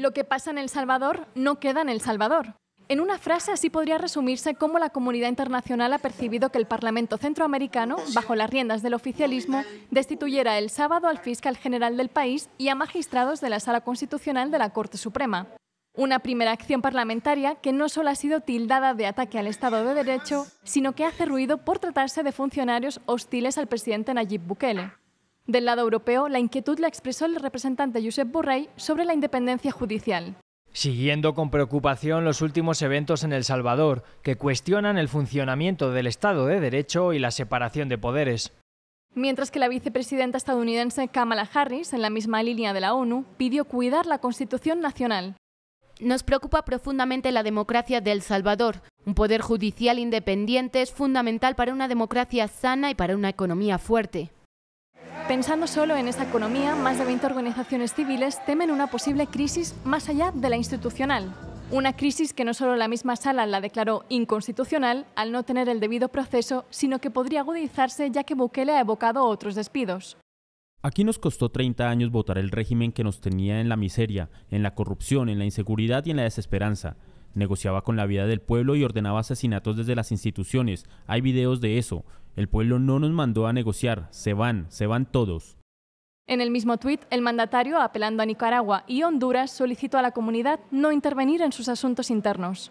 Lo que pasa en El Salvador no queda en El Salvador. En una frase así podría resumirse cómo la comunidad internacional ha percibido que el Parlamento centroamericano, bajo las riendas del oficialismo, destituyera el sábado al fiscal general del país y a magistrados de la Sala Constitucional de la Corte Suprema. Una primera acción parlamentaria que no solo ha sido tildada de ataque al Estado de Derecho, sino que hace ruido por tratarse de funcionarios hostiles al presidente Nayib Bukele. Del lado europeo, la inquietud la expresó el representante Josep Borrell sobre la independencia judicial. Siguiendo con preocupación los últimos eventos en El Salvador, que cuestionan el funcionamiento del Estado de Derecho y la separación de poderes. Mientras que la vicepresidenta estadounidense Kamala Harris, en la misma línea de la ONU, pidió cuidar la Constitución Nacional. Nos preocupa profundamente la democracia de El Salvador. Un poder judicial independiente es fundamental para una democracia sana y para una economía fuerte. Pensando solo en esa economía, más de 20 organizaciones civiles temen una posible crisis más allá de la institucional. Una crisis que no solo la misma sala la declaró inconstitucional al no tener el debido proceso, sino que podría agudizarse ya que Bukele ha evocado otros despidos. Aquí nos costó 30 años votar el régimen que nos tenía en la miseria, en la corrupción, en la inseguridad y en la desesperanza. Negociaba con la vida del pueblo y ordenaba asesinatos desde las instituciones. Hay videos de eso. El pueblo no nos mandó a negociar. Se van, se van todos. En el mismo tuit, el mandatario, apelando a Nicaragua y Honduras, solicitó a la comunidad no intervenir en sus asuntos internos.